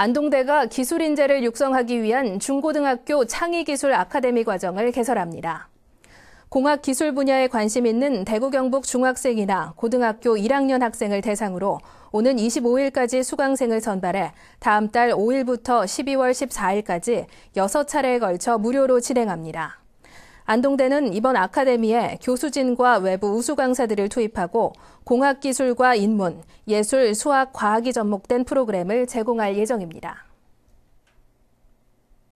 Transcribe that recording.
안동대가 기술 인재를 육성하기 위한 중고등학교 창의기술 아카데미 과정을 개설합니다. 공학 기술 분야에 관심 있는 대구 경북 중학생이나 고등학교 1학년 학생을 대상으로 오는 25일까지 수강생을 선발해 다음 달 5일부터 12월 14일까지 6차례에 걸쳐 무료로 진행합니다. 안동대는 이번 아카데미에 교수진과 외부 우수 강사들을 투입하고 공학기술과 인문, 예술, 수학, 과학이 접목된 프로그램을 제공할 예정입니다.